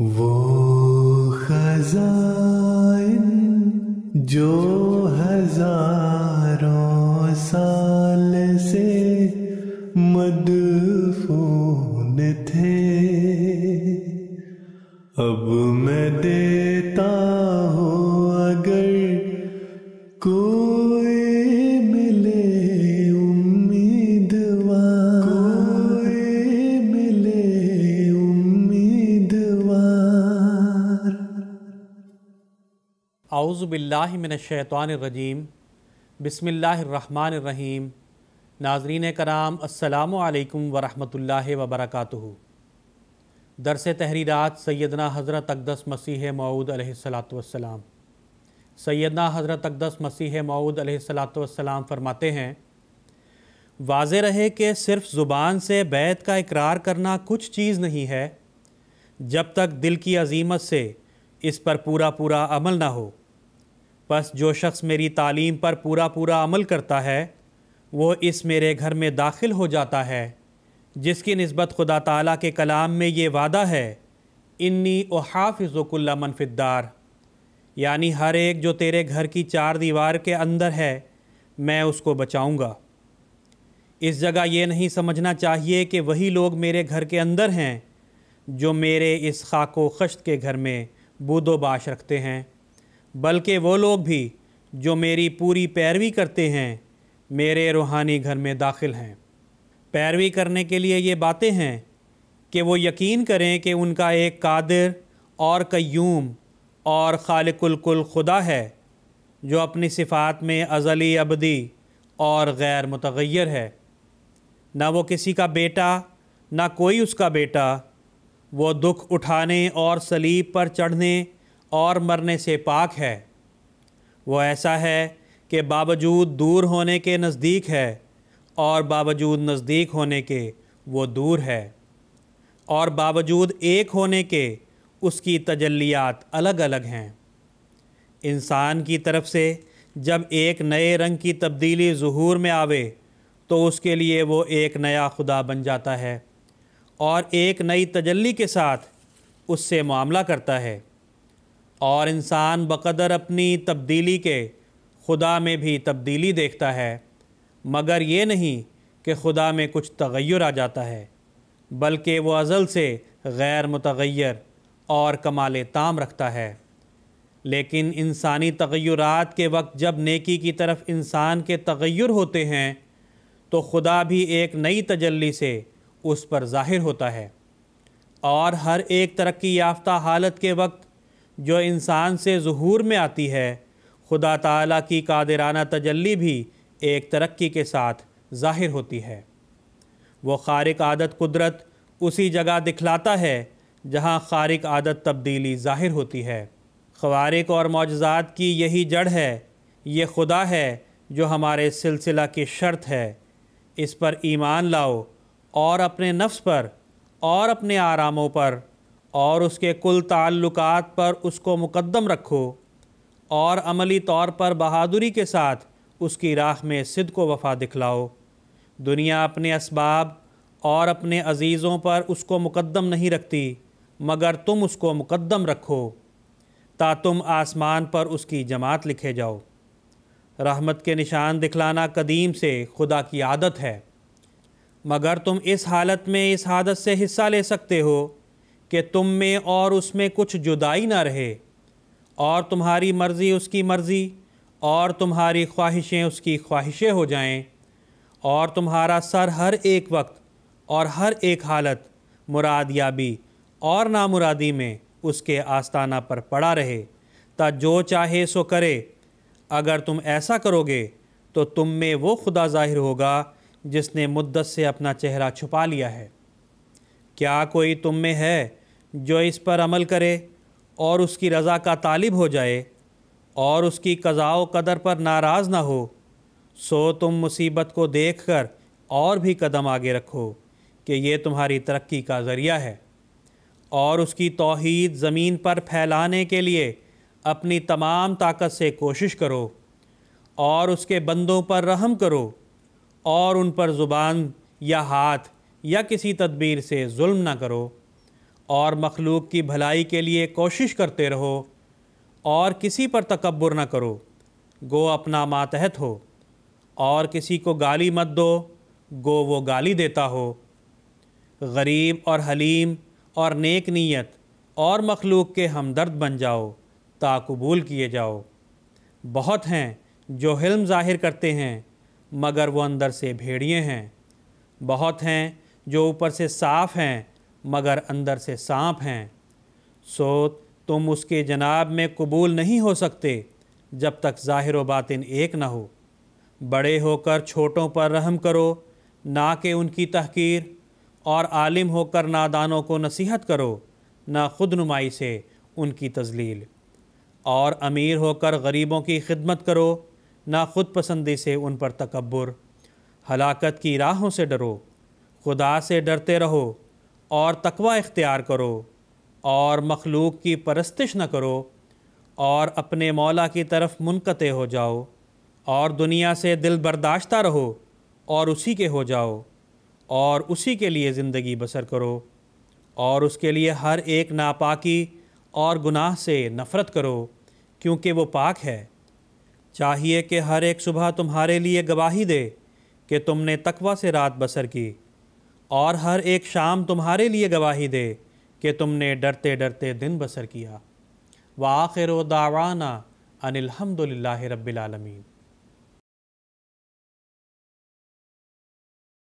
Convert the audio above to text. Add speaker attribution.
Speaker 1: वो खजाइन जो हजारों साल से मदफून थे अब मैं देता आउज़बिल्लिमिनशैतरजीम बसमीम नाजरीन कराम असलकम वरहमल वबरक दरस तहरीरात सैदना हज़रत अकदस मसीह मऊद अलैहिस्सलाम सैदना हज़रत अकदस मसीह मऊद अलैहिस्सलाम फरमाते हैं वाज रहे कि सिर्फ ज़ुबान से बैत का इकरार करना कुछ चीज़ नहीं है जब तक दिल की अजीमत से इस पर पूरा पूरा अमल ना हो बस जो शख्स मेरी तालीम पर पूरा पूरा अमल करता है वो इस मेरे घर में दाखिल हो जाता है जिसकी नस्बत खुदा ताला के कलाम में ये वादा है इन्नी ओ हाफिज़ुल्ला मनफिदार यानी हर एक जो तेरे घर की चार दीवार के अंदर है मैं उसको बचाऊंगा इस जगह ये नहीं समझना चाहिए कि वही लोग मेरे घर के अंदर हैं जो मेरे इस खाको खश्त के घर में बूदोबाश रखते हैं बल्कि वो लोग भी जो मेरी पूरी पैरवी करते हैं मेरे रूहानी घर में दाखिल हैं पैरवी करने के लिए ये बातें हैं कि वो यकीन करें कि उनका एक कादिर और कयूम और खालकुल खुदा है जो अपनी सिफात में अजली अबदी और गैर मतगैर है ना वो किसी का बेटा ना कोई उसका बेटा वो दुख उठाने और सलीब पर चढ़ने और मरने से पाक है वो ऐसा है कि बावजूद दूर होने के नज़दीक है और बावजूद नज़दीक होने के वो दूर है और बावजूद एक होने के उसकी तजलियात अलग अलग हैं इंसान की तरफ से जब एक नए रंग की तब्दीली ظहूर में आवे तो उसके लिए वो एक नया खुदा बन जाता है और एक नई तजल्ली के साथ उससे मामला करता है और इंसान बकदर अपनी तब्दीली के खुदा में भी तब्दीली देखता है मगर ये नहीं कि खुदा में कुछ तगैर आ जाता है बल्कि वो अज़ल से गैर मतगैर और कमाल ताम रखता है लेकिन इंसानी तगैरत के वक्त जब नेकी की तरफ इंसान के तगैर होते हैं तो खुदा भी एक नई तजल्ली से उस पर ज़ाहिर होता है और हर एक तरक्की याफ्ता हालत के वक्त जो इंसान से जहूर में आती है खुदा ताला की कादिराना तजल्ली भी एक तरक्की के साथ ज़ाहिर होती है वो खारिक आदत कुदरत उसी जगह दिखलाता है जहाँ खारिक आदत तब्दीली ज़ाहिर होती है खवारिक और मुआजात की यही जड़ है ये खुदा है जो हमारे सिलसिला की शर्त है इस पर ईमान लाओ और अपने नफ्स पर और अपने आरामों पर और उसके कुल ताल्लुकात पर उसको मुकदम रखो और अमली तौर पर बहादुरी के साथ उसकी राह में सिद को वफा दिखलाओ दुनिया अपने इसबाब और अपने अज़ीज़ों पर उसको मुकदम नहीं रखती मगर तुम उसको मुकदम रखो ता तुम आसमान पर उसकी जमात लिखे जाओ रहमत के निशान दिखलाना कदीम से खुदा की आदत है मगर तुम इस हालत में इस हादत से हिस्सा ले सकते हो कि तुम में और उसमें कुछ जुदाई ना रहे और तुम्हारी मर्ज़ी उसकी मर्ज़ी और तुम्हारी ख्वाहिशें उसकी ख्वाहिशें हो जाएं और तुम्हारा सर हर एक वक्त और हर एक हालत मुराद याबी और नामुरादी में उसके आस्ताना पर पड़ा रहे ता जो चाहे सो करे अगर तुम ऐसा करोगे तो तुम में वो खुदा ज़ाहिर होगा जिसने मुद्दत से अपना चेहरा छुपा लिया है क्या कोई तुम में है जो इस पर अमल करे और उसकी रज़ा का तालिब हो जाए और उसकी कज़ाओ कदर पर नाराज़ ना हो सो तुम मुसीबत को देख कर और भी कदम आगे रखो कि ये तुम्हारी तरक्की का ज़रिया है और उसकी तोहद ज़मीन पर फैलाने के लिए अपनी तमाम ताकत से कोशिश करो और उसके बंदों पर रहम करो और उन पर ज़ुबान या हाथ या किसी तदबीर से जुल्म ना करो और मखलूक की भलाई के लिए कोशिश करते रहो और किसी पर तकबर ना करो गो अपना मातहत हो और किसी को गाली मत दो गो वो गाली देता हो गरीब और हलीम और नेक नीयत और मखलूक के हमदर्द बन जाओ ताकबूल किए जाओ बहुत हैं जो हिल्म ज़ाहिर करते हैं मगर वो अंदर से भेड़िए हैं बहुत हैं जो ऊपर से साफ़ हैं मगर अंदर से सांप हैं सो तुम उसके जनाब में कबूल नहीं हो सकते जब तक ज़ाहिर बातिन एक ना हो बड़े होकर छोटों पर रहम करो ना कि उनकी तहकीर और आलिम होकर नादानों को नसीहत करो ना खुद नुमाई से उनकी तजलील और अमीर होकर गरीबों की खिदमत करो ना खुद पसंदी से उन पर तकबर हलाकत की राहों से डरो खुदा से डरते रहो और तकवा इख्तियार करो और मखलूक की परस्तिश न करो और अपने मौला की तरफ मुनकते हो जाओ और दुनिया से दिल बर्दाश्ता रहो और उसी के हो जाओ और उसी के लिए ज़िंदगी बसर करो और उसके लिए हर एक नापाकी और गुनाह से नफ़रत करो क्योंकि वो पाक है चाहिए कि हर एक सुबह तुम्हारे लिए गवाही दे कि तुमने तकवा से रात बसर की और हर एक शाम तुम्हारे लिए गवाही दे कि तुमने डरते डरते दिन बसर किया व आखिर दावाना अनिलहमदिल्ला रबालमीन